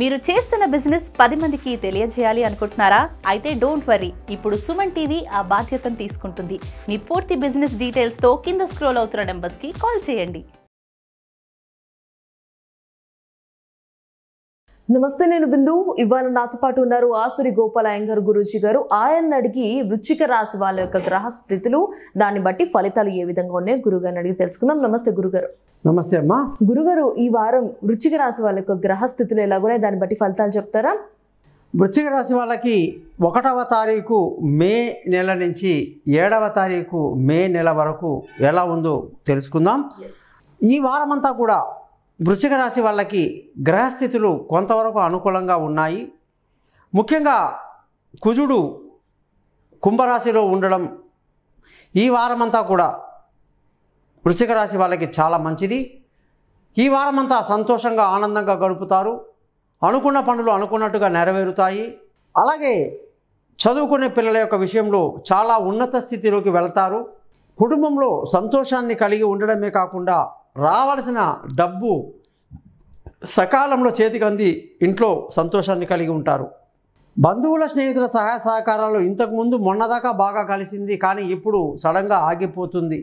మీరు చేస్తున్న బిజినెస్ పది మందికి తెలియజేయాలి అనుకుంటున్నారా అయితే డోంట్ వరీ ఇప్పుడు సుమన్ టీవీ ఆ బాధ్యతను తీసుకుంటుంది మీ పూర్తి బిజినెస్ డీటెయిల్స్తో కింద స్క్రోల్ అవుతున్న నెంబర్స్కి కాల్ చేయండి నమస్తే నేను బిందు ఇవాళ నాతో పాటు ఉన్నారు ఆసురి గోపాల అయ్యంగారు గురూజీ గారు ఆయన అడిగి వృచ్చిక రాశి వాళ్ళ యొక్క గ్రహ స్థితులు దాన్ని బట్టి ఫలితాలు ఏ విధంగా ఉన్నాయో గురుగారిని అడిగి తెలుసుకుందాం నమస్తే గురుగారు నమస్తే అమ్మా గురుగారు ఈ వారం వృచ్చిక రాశి వాళ్ళ యొక్క గ్రహ స్థితులు ఎలాగున్నాయి దాన్ని బట్టి ఫలితాలు చెప్తారా వృచ్చిక రాశి వాళ్ళకి ఒకటవ తారీఖు మే నెల నుంచి ఏడవ తారీఖు మే నెల వరకు ఎలా ఉందో తెలుసుకుందాం ఈ వారమంతా కూడా వృశ్చిక రాశి వాళ్ళకి గ్రహస్థితులు కొంతవరకు అనుకూలంగా ఉన్నాయి ముఖ్యంగా కుజుడు కుంభరాశిలో ఉండడం ఈ వారమంతా కూడా వృశ్చిక రాశి వాళ్ళకి చాలా మంచిది ఈ వారమంతా సంతోషంగా ఆనందంగా గడుపుతారు అనుకున్న పనులు అనుకున్నట్టుగా నెరవేరుతాయి అలాగే చదువుకునే పిల్లల యొక్క విషయంలో చాలా ఉన్నత స్థితిలోకి వెళ్తారు కుటుంబంలో సంతోషాన్ని కలిగి ఉండడమే కాకుండా రావాల్సిన డబ్బు సకాలంలో చేతికి అంది ఇంట్లో సంతోషాన్ని కలిగి ఉంటారు బంధువుల స్నేహితుల సహాయ సహకారాలు ఇంతకుముందు మొన్నదాకా బాగా కలిసింది కానీ ఇప్పుడు సడన్గా ఆగిపోతుంది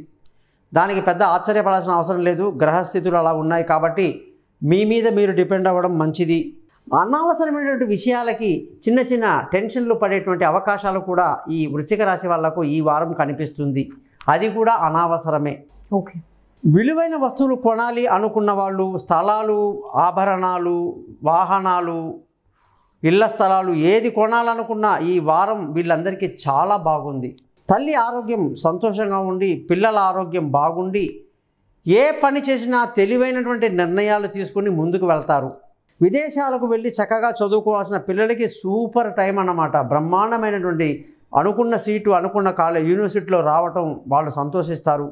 దానికి పెద్ద ఆశ్చర్యపడాల్సిన అవసరం లేదు గ్రహస్థితులు అలా ఉన్నాయి కాబట్టి మీ మీద మీరు డిపెండ్ అవ్వడం మంచిది అనవసరమైనటువంటి విషయాలకి చిన్న చిన్న టెన్షన్లు పడేటువంటి అవకాశాలు కూడా ఈ వృశ్చిక రాశి వాళ్లకు ఈ వారం కనిపిస్తుంది అది కూడా అనవసరమే ఓకే విలువైన వస్తువులు కొనాలి అనుకున్న వాళ్ళు స్థలాలు ఆభరణాలు వాహనాలు ఇళ్ల స్థలాలు ఏది కొనాలనుకున్నా ఈ వారం వీళ్ళందరికీ చాలా బాగుంది తల్లి ఆరోగ్యం సంతోషంగా ఉండి పిల్లల ఆరోగ్యం బాగుండి ఏ పని చేసినా తెలివైనటువంటి నిర్ణయాలు తీసుకుని ముందుకు వెళ్తారు విదేశాలకు వెళ్ళి చక్కగా చదువుకోవాల్సిన పిల్లలకి సూపర్ టైం అన్నమాట బ్రహ్మాండమైనటువంటి అనుకున్న సీటు అనుకున్న కాలేజ్ యూనివర్సిటీలో రావటం వాళ్ళు సంతోషిస్తారు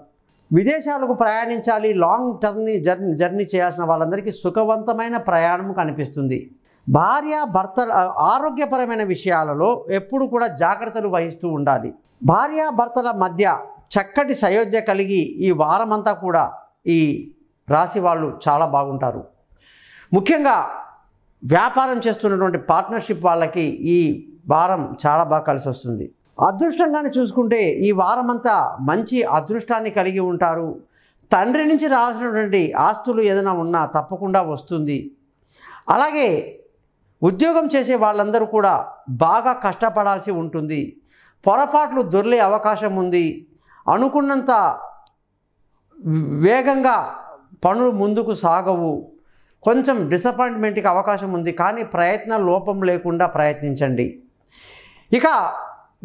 విదేశాలకు ప్రయాణించాలి లాంగ్ టర్నీ జర్నీ జర్నీ చేయాల్సిన వాళ్ళందరికీ సుఖవంతమైన ప్రయాణం కనిపిస్తుంది భార్య భర్త ఆరోగ్యపరమైన విషయాలలో ఎప్పుడు కూడా జాగ్రత్తలు వహిస్తూ ఉండాలి భార్య భర్తల మధ్య చక్కటి సయోధ్య కలిగి ఈ వారమంతా కూడా ఈ రాశి వాళ్ళు చాలా బాగుంటారు ముఖ్యంగా వ్యాపారం చేస్తున్నటువంటి పార్ట్నర్షిప్ వాళ్ళకి ఈ వారం చాలా బాగా కలిసి వస్తుంది అదృష్టంగానే చూసుకుంటే ఈ వారమంతా మంచి అదృష్టాన్ని కలిగి ఉంటారు తండ్రి నుంచి రావాల్సినటువంటి ఆస్తులు ఏదైనా ఉన్నా తప్పకుండా వస్తుంది అలాగే ఉద్యోగం చేసే వాళ్ళందరూ కూడా బాగా కష్టపడాల్సి ఉంటుంది పొరపాట్లు దొర్లే అవకాశం ఉంది అనుకున్నంత వేగంగా పనులు ముందుకు సాగవు కొంచెం డిసప్పాయింట్మెంట్కి అవకాశం ఉంది కానీ ప్రయత్న లోపం లేకుండా ప్రయత్నించండి ఇక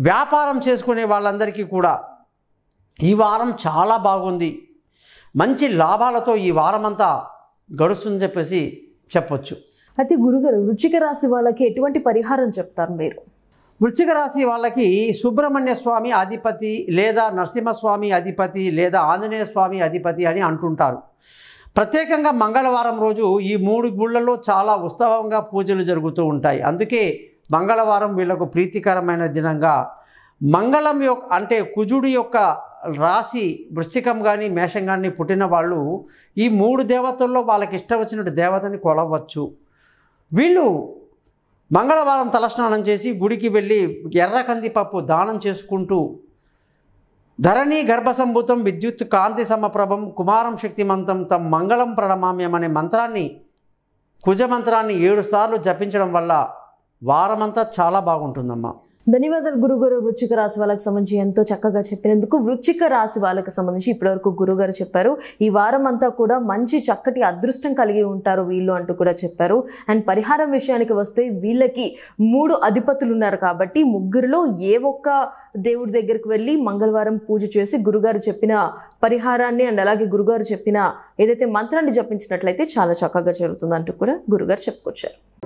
వ్యాపారం చేసుకునే వాళ్ళందరికీ కూడా ఈ వారం చాలా బాగుంది మంచి లాభాలతో ఈ వారం అంతా గడుస్తుంది చెప్పేసి చెప్పొచ్చు అయితే గురుగారు వృచ్చిక రాశి వాళ్ళకి ఎటువంటి పరిహారం చెప్తారు మీరు వృచ్చిక రాశి వాళ్ళకి సుబ్రహ్మణ్య స్వామి అధిపతి లేదా నరసింహస్వామి అధిపతి లేదా ఆంజనేయ స్వామి అధిపతి అని అంటుంటారు ప్రత్యేకంగా మంగళవారం రోజు ఈ మూడు గుళ్ళల్లో చాలా ఉత్సవంగా పూజలు జరుగుతూ ఉంటాయి అందుకే మంగళవారం వీళ్ళకు ప్రీతికరమైన దినంగా మంగళం యొక్క అంటే కుజుడి యొక్క రాశి వృశ్చికం కానీ మేషం కానీ పుట్టిన వాళ్ళు ఈ మూడు దేవతల్లో వాళ్ళకి ఇష్టం వచ్చిన దేవతని కొలవచ్చు వీళ్ళు మంగళవారం తలస్నానం చేసి గుడికి వెళ్ళి ఎర్ర కందిపప్పు దానం చేసుకుంటూ ధరణి గర్భసంభూతం విద్యుత్ కాంతి సమప్రభం కుమారం శక్తిమంతం తమ మంగళం ప్రణమామ్యం అనే మంత్రాన్ని కుజ మంత్రాన్ని ఏడుసార్లు జపించడం వల్ల వారమంతా చాలా బాగుంటుందమ్మా ధన్యవాదాలు గురుగారు వృచ్చిక రాశి వాళ్ళకి సంబంధించి ఎంతో చక్కగా చెప్పినందుకు వృచ్చిక రాశి వాళ్ళకి సంబంధించి ఇప్పటివరకు గురుగారు చెప్పారు ఈ వారం అంతా కూడా మంచి చక్కటి అదృష్టం కలిగి ఉంటారు వీళ్ళు అంటూ కూడా చెప్పారు అండ్ పరిహారం విషయానికి వస్తే వీళ్ళకి మూడు అధిపతులు ఉన్నారు కాబట్టి ముగ్గురులో ఏ ఒక్క దేవుడి దగ్గరికి వెళ్ళి మంగళవారం పూజ చేసి గురుగారు చెప్పిన పరిహారాన్ని అండ్ అలాగే గురుగారు చెప్పిన ఏదైతే మంత్రాన్ని జపించినట్లయితే చాలా చక్కగా జరుగుతుంది అంటూ కూడా గురుగారు చెప్పుకొచ్చారు